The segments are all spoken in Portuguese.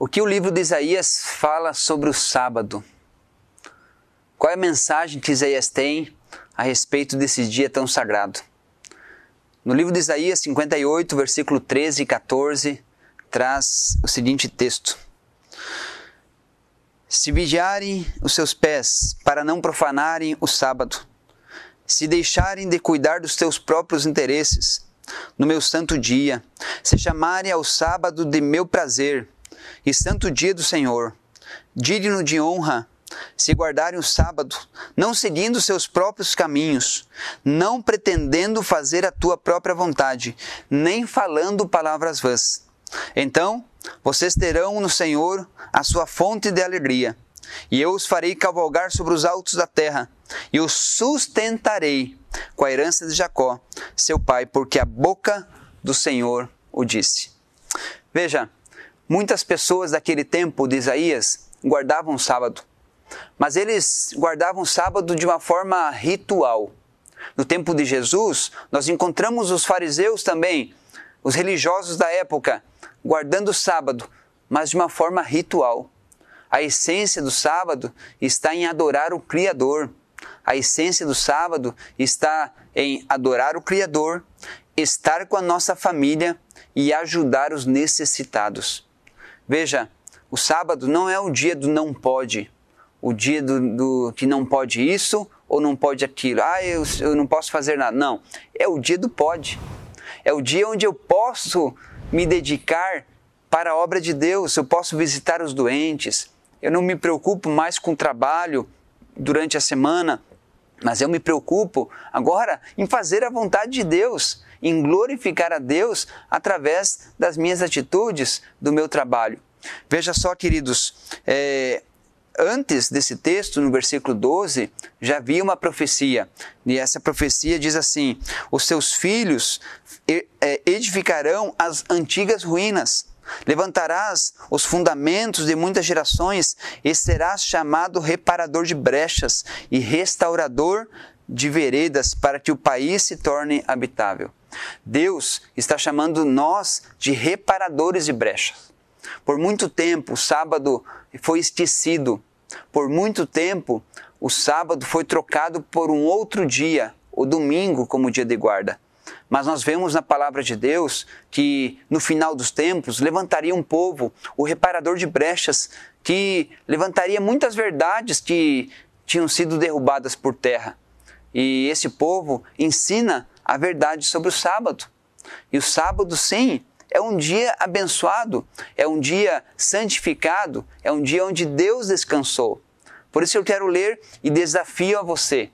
O que o livro de Isaías fala sobre o sábado? Qual é a mensagem que Isaías tem a respeito desse dia tão sagrado? No livro de Isaías 58, versículo 13 e 14, traz o seguinte texto: Se vigiarem os seus pés para não profanarem o sábado, se deixarem de cuidar dos seus próprios interesses no meu santo dia, se chamarem ao sábado de meu prazer, e santo dia do Senhor, digno de honra, se guardarem o sábado, não seguindo seus próprios caminhos, não pretendendo fazer a tua própria vontade, nem falando palavras vãs. Então vocês terão no Senhor a sua fonte de alegria, e eu os farei cavalgar sobre os altos da terra, e os sustentarei com a herança de Jacó, seu pai, porque a boca do Senhor o disse. Veja, Muitas pessoas daquele tempo de Isaías guardavam o sábado, mas eles guardavam o sábado de uma forma ritual. No tempo de Jesus, nós encontramos os fariseus também, os religiosos da época, guardando o sábado, mas de uma forma ritual. A essência do sábado está em adorar o Criador. A essência do sábado está em adorar o Criador, estar com a nossa família e ajudar os necessitados. Veja, o sábado não é o dia do não pode, o dia do, do que não pode isso ou não pode aquilo. Ah, eu, eu não posso fazer nada. Não, é o dia do pode. É o dia onde eu posso me dedicar para a obra de Deus, eu posso visitar os doentes, eu não me preocupo mais com o trabalho durante a semana, mas eu me preocupo agora em fazer a vontade de Deus, em glorificar a Deus através das minhas atitudes, do meu trabalho. Veja só, queridos, é, antes desse texto, no versículo 12, já havia uma profecia. E essa profecia diz assim: Os seus filhos é, edificarão as antigas ruínas Levantarás os fundamentos de muitas gerações e serás chamado reparador de brechas e restaurador de veredas para que o país se torne habitável. Deus está chamando nós de reparadores de brechas. Por muito tempo, o sábado foi esquecido. Por muito tempo, o sábado foi trocado por um outro dia, o domingo, como dia de guarda. Mas nós vemos na palavra de Deus que no final dos tempos levantaria um povo, o reparador de brechas, que levantaria muitas verdades que tinham sido derrubadas por terra. E esse povo ensina a verdade sobre o sábado. E o sábado, sim, é um dia abençoado, é um dia santificado, é um dia onde Deus descansou. Por isso eu quero ler e desafio a você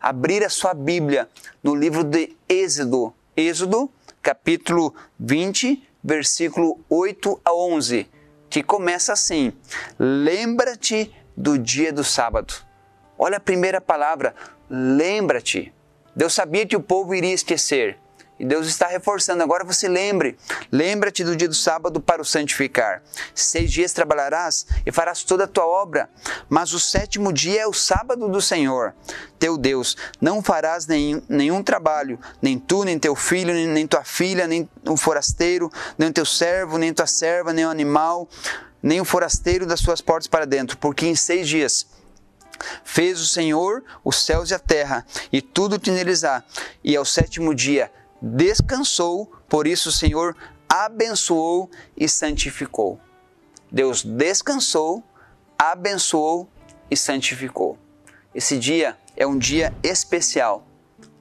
abrir a sua Bíblia no livro de Êxodo, Êxodo, capítulo 20, versículo 8 a 11, que começa assim: Lembra-te do dia do sábado. Olha a primeira palavra, lembra-te. Deus sabia que o povo iria esquecer, e Deus está reforçando. Agora você lembre, lembra-te do dia do sábado para o santificar. Seis dias trabalharás e farás toda a tua obra, mas o sétimo dia é o sábado do Senhor, teu Deus. Não farás nenhum, nenhum trabalho, nem tu, nem teu filho, nem, nem tua filha, nem o um forasteiro, nem teu servo, nem tua serva, nem o animal, nem o forasteiro das suas portas para dentro, porque em seis dias fez o Senhor os céus e a terra e tudo te que há. E ao sétimo dia descansou, por isso o Senhor abençoou e santificou. Deus descansou, abençoou e santificou. Esse dia é um dia especial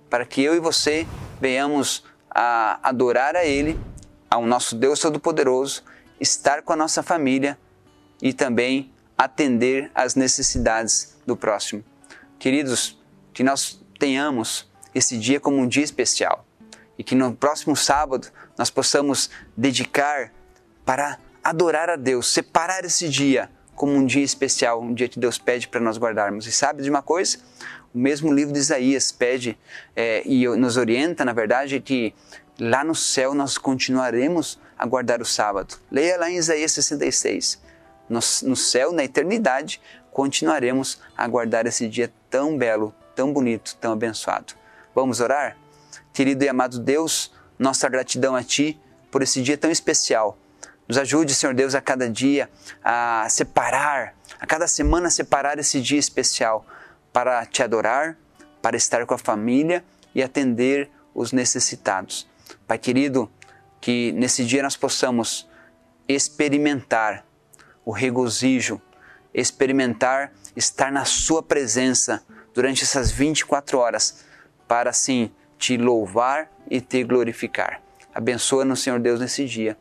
para que eu e você venhamos a adorar a Ele, ao nosso Deus Todo-Poderoso, estar com a nossa família e também atender às necessidades do próximo. Queridos, que nós tenhamos esse dia como um dia especial e que no próximo sábado nós possamos dedicar para adorar a Deus, separar esse dia como um dia especial, um dia que Deus pede para nós guardarmos. E sabe de uma coisa? O mesmo livro de Isaías pede é, e nos orienta, na verdade, que lá no céu nós continuaremos a guardar o sábado. Leia lá em Isaías 66. No, no céu, na eternidade, continuaremos a guardar esse dia tão belo, tão bonito, tão abençoado. Vamos orar? Querido e amado Deus, nossa gratidão a Ti por esse dia tão especial. Nos ajude, Senhor Deus, a cada dia a separar, a cada semana separar esse dia especial para te adorar, para estar com a família e atender os necessitados. Pai querido, que nesse dia nós possamos experimentar o regozijo, experimentar estar na Sua presença durante essas 24 horas, para assim te louvar e te glorificar. Abençoa-nos, Senhor Deus, nesse dia.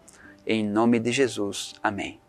Em nome de Jesus. Amém.